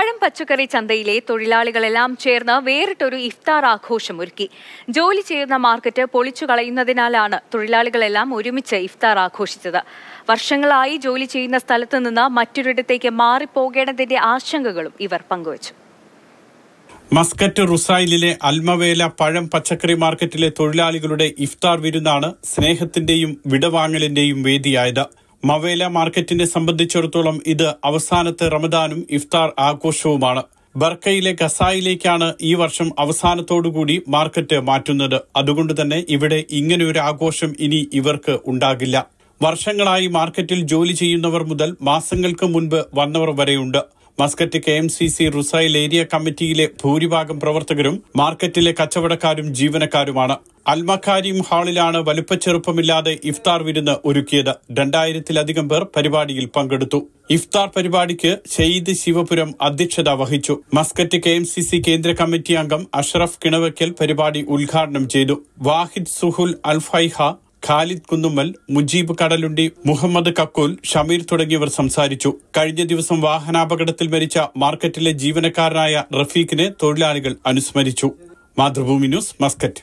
പഴം പച്ചക്കറി ചന്തയിലെ തൊഴിലാളികളെല്ലാം ചേർന്ന് വേറിട്ടൊരു ഇഫ്താർ ആഘോഷം ഒരുക്കി ജോലി ചെയ്യുന്ന മാർക്കറ്റ് പൊളിച്ചു കളയുന്നതിനാലാണ് തൊഴിലാളികളെല്ലാം ഒരുമിച്ച് ഇഫ്താർ ആഘോഷിച്ചത് വർഷങ്ങളായി ജോലി ചെയ്യുന്ന സ്ഥലത്ത് നിന്ന് മറ്റൊരിടത്തേക്ക് മാറിപ്പോകേണ്ടതിന്റെ ആശങ്കകളും ഇവർ പങ്കുവച്ചു മസ്കറ്റ് റുസൈലിലെ അൽമവേല പഴം പച്ചക്കറി മാർക്കറ്റിലെ തൊഴിലാളികളുടെ ഇഫ്താർ വിരുന്നാണ് സ്നേഹത്തിന്റെയും വിടവാങ്ങലിന്റെയും വേദിയായത് മവേല മാർക്കറ്റിനെ സംബന്ധിച്ചിടത്തോളം ഇത് അവസാനത്തെ റമദാനും ഇഫ്താർ ആഘോഷവുമാണ് ബർക്കയിലെ ഖസായിലേക്കാണ് ഈ വർഷം അവസാനത്തോടുകൂടി മാർക്കറ്റ് മാറ്റുന്നത് അതുകൊണ്ട് തന്നെ ഇവിടെ ഇങ്ങനെയൊരു ആഘോഷം ഇനി ഇവർക്ക് ഉണ്ടാകില്ല വർഷങ്ങളായി മാർക്കറ്റിൽ ജോലി ചെയ്യുന്നവർ മുതൽ മാസങ്ങൾക്ക് മുൻപ് വന്നവർ വരെയുണ്ട് Muscat K M C C റുസൈൽ ഏരിയ കമ്മിറ്റിയിലെ ഭൂരിഭാഗം പ്രവർത്തകരും മാർക്കറ്റിലെ കച്ചവടക്കാരും ജീവനക്കാരുമാണ് അൽമഖാരിം ഹാളിലാണ് വലുപ്പച്ചെറുപ്പമില്ലാതെ ഇഫ്താർ വിരുന്ന് ഒരുക്കിയത് രണ്ടായിരത്തിലധികം പേർ പരിപാടിയിൽ പങ്കെടുത്തു ഇഫ്താർ പരിപാടിക്ക് ഷെയ്ദ് ശിവപുരം അധ്യക്ഷത വഹിച്ചു Muscat K M C C കേന്ദ്ര കമ്മിറ്റി അംഗം അഷ്റഫ് കിണവയ്ക്കൽ പരിപാടി ഉദ്ഘാടനം ചെയ്തു വാഹിദ് സുഹുൽ അൽഫൈഹ ഖാലിദ് കുന്നുമ്മൽ മുജീബ് കടലുണ്ടി മുഹമ്മദ് കക്കൂൽ ഷമീർ തുടങ്ങിയവർ സംസാരിച്ചു കഴിഞ്ഞ ദിവസം വാഹനാപകടത്തിൽ മരിച്ച മാർക്കറ്റിലെ ജീവനക്കാരനായ റഫീഖിനെ തൊഴിലാളികൾ അനുസ്മരിച്ചു മാതൃഭൂമി ന്യൂസ് മസ്കറ്റ്